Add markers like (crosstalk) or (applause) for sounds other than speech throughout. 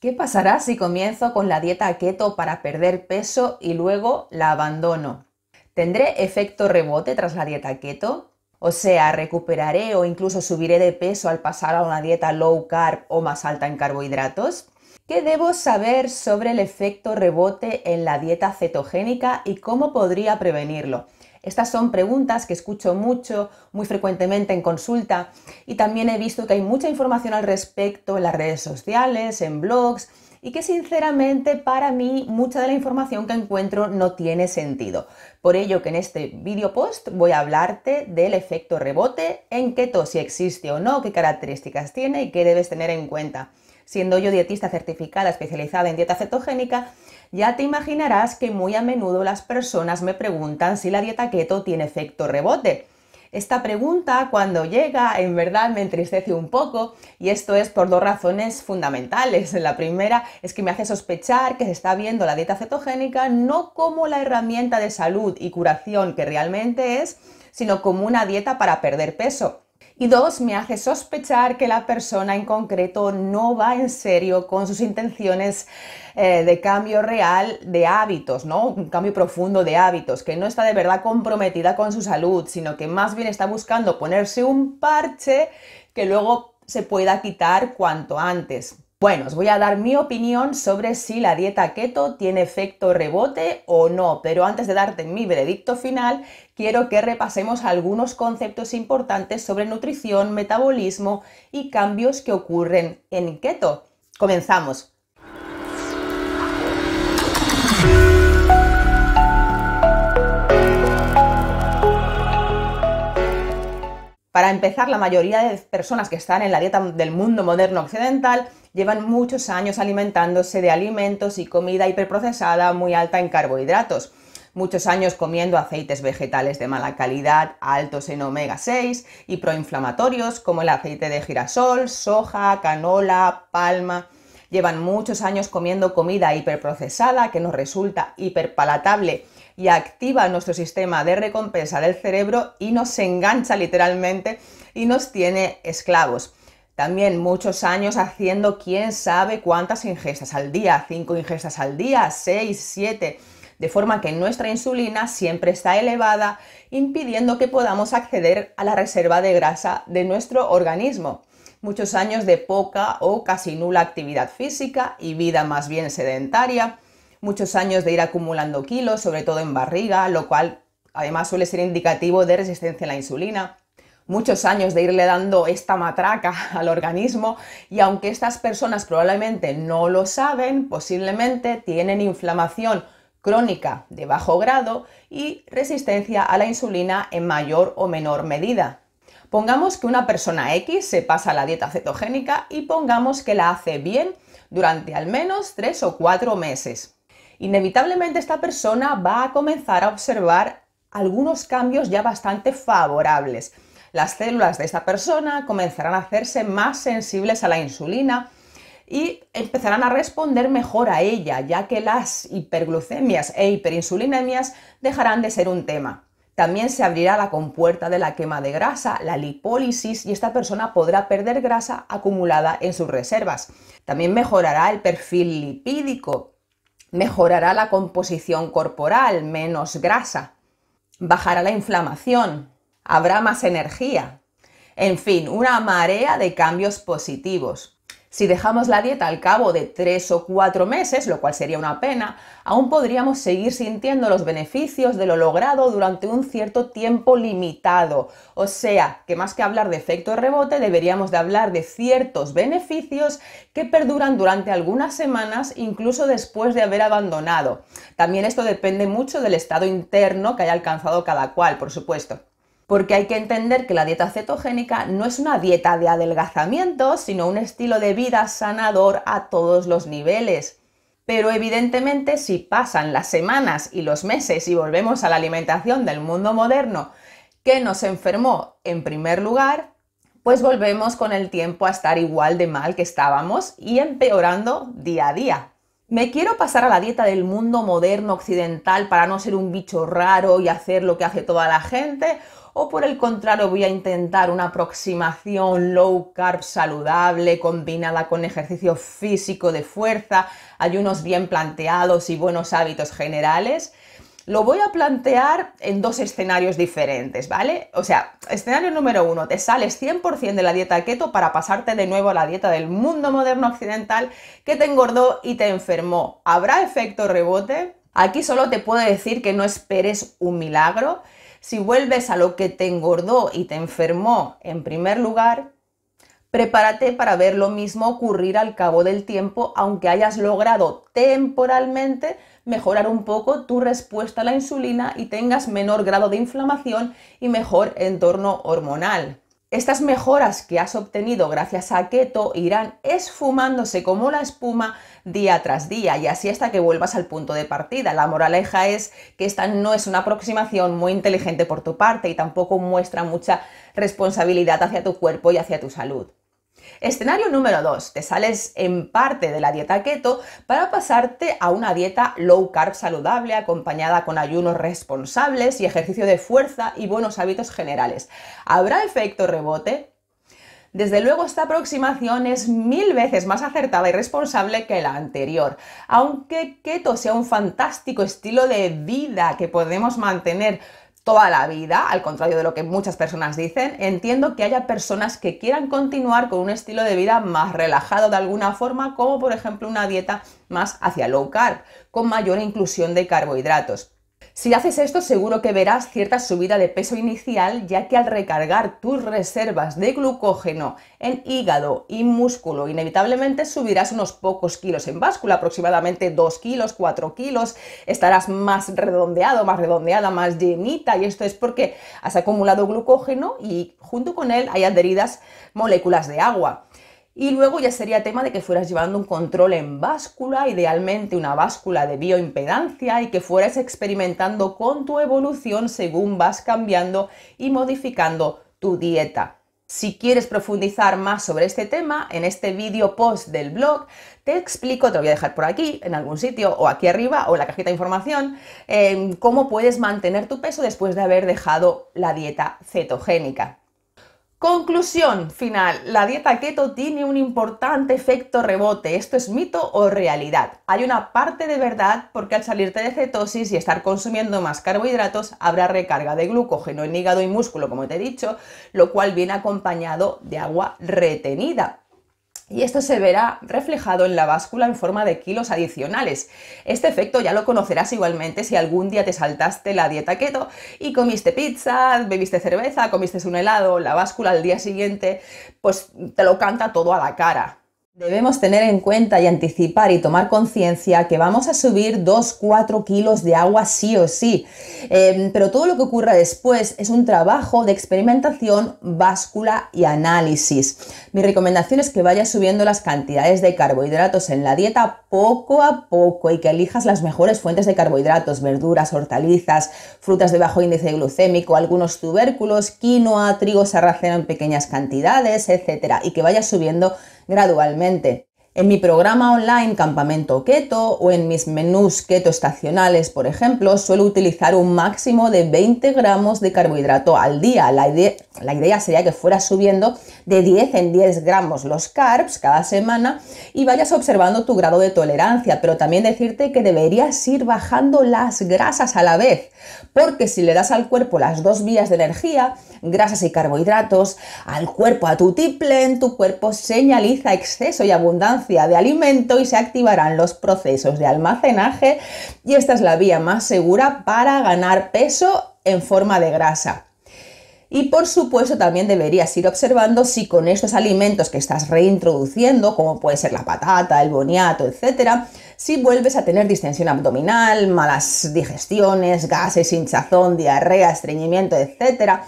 ¿Qué pasará si comienzo con la dieta keto para perder peso y luego la abandono? ¿Tendré efecto rebote tras la dieta keto? O sea, ¿recuperaré o incluso subiré de peso al pasar a una dieta low carb o más alta en carbohidratos? ¿Qué debo saber sobre el efecto rebote en la dieta cetogénica y cómo podría prevenirlo? Estas son preguntas que escucho mucho, muy frecuentemente en consulta y también he visto que hay mucha información al respecto en las redes sociales, en blogs, y que sinceramente para mí mucha de la información que encuentro no tiene sentido. Por ello que en este video post voy a hablarte del efecto rebote en keto, si existe o no, qué características tiene y qué debes tener en cuenta. Siendo yo dietista certificada especializada en dieta cetogénica, ya te imaginarás que muy a menudo las personas me preguntan si la dieta keto tiene efecto rebote. Esta pregunta cuando llega en verdad me entristece un poco y esto es por dos razones fundamentales. La primera es que me hace sospechar que se está viendo la dieta cetogénica no como la herramienta de salud y curación que realmente es, sino como una dieta para perder peso y dos, me hace sospechar que la persona en concreto no va en serio con sus intenciones eh, de cambio real de hábitos, ¿no? Un cambio profundo de hábitos, que no está de verdad comprometida con su salud, sino que más bien está buscando ponerse un parche que luego se pueda quitar cuanto antes. Bueno, os voy a dar mi opinión sobre si la dieta keto tiene efecto rebote o no, pero antes de darte mi veredicto final, quiero que repasemos algunos conceptos importantes sobre nutrición, metabolismo y cambios que ocurren en keto. Comenzamos. Para empezar, la mayoría de personas que están en la dieta del mundo moderno occidental llevan muchos años alimentándose de alimentos y comida hiperprocesada muy alta en carbohidratos muchos años comiendo aceites vegetales de mala calidad, altos en omega 6 y proinflamatorios como el aceite de girasol, soja, canola, palma. Llevan muchos años comiendo comida hiperprocesada que nos resulta hiperpalatable y activa nuestro sistema de recompensa del cerebro y nos engancha literalmente y nos tiene esclavos. También muchos años haciendo quién sabe cuántas ingestas al día, 5 ingestas al día, seis, siete, de forma que nuestra insulina siempre está elevada, impidiendo que podamos acceder a la reserva de grasa de nuestro organismo. Muchos años de poca o casi nula actividad física y vida más bien sedentaria, muchos años de ir acumulando kilos, sobre todo en barriga, lo cual además suele ser indicativo de resistencia a la insulina muchos años de irle dando esta matraca (laughs) al organismo y aunque estas personas probablemente no lo saben, posiblemente tienen inflamación crónica de bajo grado y resistencia a la insulina en mayor o menor medida. Pongamos que una persona X se pasa a la dieta cetogénica y pongamos que la hace bien durante al menos tres o cuatro meses. Inevitablemente esta persona va a comenzar a observar algunos cambios ya bastante favorables las células de esta persona comenzarán a hacerse más sensibles a la insulina y empezarán a responder mejor a ella, ya que las hiperglucemias e hiperinsulinemias dejarán de ser un tema. También se abrirá la compuerta de la quema de grasa, la lipólisis, y esta persona podrá perder grasa acumulada en sus reservas. También mejorará el perfil lipídico, mejorará la composición corporal, menos grasa, bajará la inflamación, habrá más energía. En fin, una marea de cambios positivos. Si dejamos la dieta al cabo de tres o cuatro meses, lo cual sería una pena, aún podríamos seguir sintiendo los beneficios de lo logrado durante un cierto tiempo limitado. O sea, que más que hablar de efecto rebote, deberíamos de hablar de ciertos beneficios que perduran durante algunas semanas, incluso después de haber abandonado. También esto depende mucho del estado interno que haya alcanzado cada cual, por supuesto porque hay que entender que la dieta cetogénica no es una dieta de adelgazamiento, sino un estilo de vida sanador a todos los niveles. Pero evidentemente si pasan las semanas y los meses y volvemos a la alimentación del mundo moderno que nos enfermó en primer lugar, pues volvemos con el tiempo a estar igual de mal que estábamos y empeorando día a día. Me quiero pasar a la dieta del mundo moderno occidental para no ser un bicho raro y hacer lo que hace toda la gente, o por el contrario voy a intentar una aproximación low carb saludable combinada con ejercicio físico de fuerza, ayunos bien planteados y buenos hábitos generales. Lo voy a plantear en dos escenarios diferentes, ¿vale? O sea, escenario número uno, te sales 100% de la dieta keto para pasarte de nuevo a la dieta del mundo moderno occidental que te engordó y te enfermó. ¿Habrá efecto rebote? Aquí solo te puedo decir que no esperes un milagro. Si vuelves a lo que te engordó y te enfermó en primer lugar, Prepárate para ver lo mismo ocurrir al cabo del tiempo, aunque hayas logrado temporalmente mejorar un poco tu respuesta a la insulina y tengas menor grado de inflamación y mejor entorno hormonal. Estas mejoras que has obtenido gracias a keto irán esfumándose como la espuma día tras día y así hasta que vuelvas al punto de partida. La moraleja es que esta no es una aproximación muy inteligente por tu parte y tampoco muestra mucha responsabilidad hacia tu cuerpo y hacia tu salud. Escenario número 2. Te sales en parte de la dieta keto para pasarte a una dieta low carb saludable acompañada con ayunos responsables y ejercicio de fuerza y buenos hábitos generales. ¿Habrá efecto rebote? Desde luego esta aproximación es mil veces más acertada y responsable que la anterior. Aunque keto sea un fantástico estilo de vida que podemos mantener toda la vida, al contrario de lo que muchas personas dicen, entiendo que haya personas que quieran continuar con un estilo de vida más relajado de alguna forma, como por ejemplo una dieta más hacia low carb, con mayor inclusión de carbohidratos. Si haces esto, seguro que verás cierta subida de peso inicial, ya que al recargar tus reservas de glucógeno en hígado y músculo, inevitablemente subirás unos pocos kilos en báscula, aproximadamente 2 kilos, 4 kilos, estarás más redondeado, más redondeada, más llenita, y esto es porque has acumulado glucógeno y junto con él hay adheridas moléculas de agua. Y luego ya sería tema de que fueras llevando un control en báscula, idealmente una báscula de bioimpedancia, y que fueras experimentando con tu evolución según vas cambiando y modificando tu dieta. Si quieres profundizar más sobre este tema, en este vídeo post del blog te explico, te lo voy a dejar por aquí, en algún sitio, o aquí arriba, o en la cajita de información, eh, cómo puedes mantener tu peso después de haber dejado la dieta cetogénica. Conclusión final, la dieta keto tiene un importante efecto rebote. ¿Esto es mito o realidad? Hay una parte de verdad porque al salirte de cetosis y estar consumiendo más carbohidratos habrá recarga de glucógeno en hígado y músculo, como te he dicho, lo cual viene acompañado de agua retenida. Y esto se verá reflejado en la báscula en forma de kilos adicionales. Este efecto ya lo conocerás igualmente si algún día te saltaste la dieta keto y comiste pizza, bebiste cerveza, comiste un helado, la báscula al día siguiente, pues te lo canta todo a la cara. Debemos tener en cuenta y anticipar y tomar conciencia que vamos a subir 2-4 kilos de agua sí o sí, em, pero todo lo que ocurra después es un trabajo de experimentación, báscula y análisis. Mi recomendación es que vayas subiendo las cantidades de carbohidratos en la dieta poco a poco y que elijas las mejores fuentes de carbohidratos, verduras, hortalizas, frutas de bajo índice glucémico, algunos tubérculos, quinoa, trigo sarraceno en pequeñas cantidades, etc. Y que vayas subiendo gradualmente. En mi programa online Campamento Keto o en mis menús keto estacionales, por ejemplo, suelo utilizar un máximo de 20 gramos de carbohidrato al día. La, idea, sería que fueras subiendo de 10 en 10 gramos los carbs cada semana y vayas observando tu grado de tolerancia, pero también decirte que deberías ir bajando las grasas a la vez, porque si le das al cuerpo las dos vías de energía, grasas y carbohidratos, al cuerpo a tu tiplen, tu cuerpo señaliza exceso y abundancia de alimento y se activarán los procesos de almacenaje y esta es la vía más segura para ganar peso en forma de grasa. Y por supuesto también deberías ir observando si con estos alimentos que estás reintroduciendo, como puede ser la patata, el boniato, etc., si vuelves a tener distensión abdominal, malas digestiones, gases, hinchazón, diarrea, estreñimiento, etcétera,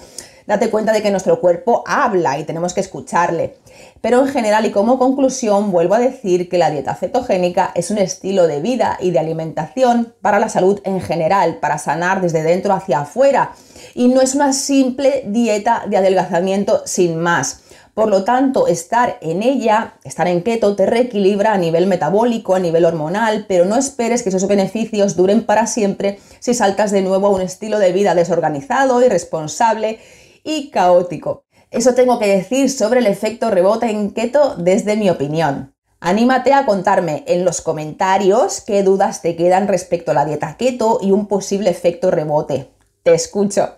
date cuenta de que nuestro cuerpo habla y tenemos que escucharle. Pero en general y como conclusión vuelvo a decir que la dieta cetogénica es un estilo de vida y de alimentación para la salud en general, para sanar desde dentro hacia afuera y no es una simple dieta de adelgazamiento sin más. Por lo tanto, estar en ella, estar en keto, te reequilibra a nivel metabólico, a nivel hormonal, pero no esperes que esos beneficios duren para siempre si saltas de nuevo a un estilo de vida desorganizado, irresponsable y caótico. Eso tengo que decir sobre el efecto rebote en keto desde mi opinión. Anímate a contarme en los comentarios qué dudas te quedan respecto a la dieta keto y un posible efecto rebote. Te escucho.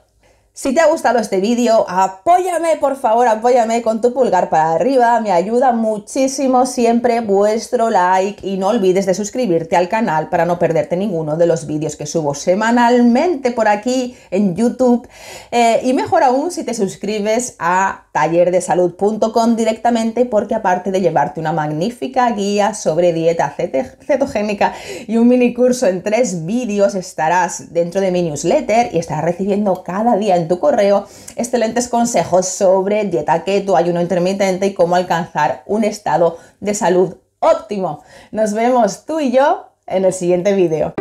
Si te ha gustado este vídeo, apóyame, por favor, apóyame con tu pulgar para arriba, me ayuda muchísimo siempre vuestro like y no olvides de suscribirte al canal para no perderte ninguno de los vídeos que subo semanalmente por aquí en YouTube eh, y mejor aún si te suscribes a tallerdesalud.com directamente porque aparte de llevarte una magnífica guía sobre dieta cetogénica y un mini curso en tres vídeos, estarás dentro de mi newsletter y estarás recibiendo cada día en tu correo excelentes consejos sobre dieta keto, ayuno intermitente y cómo alcanzar un estado de salud óptimo. Nos vemos tú y yo en el siguiente vídeo.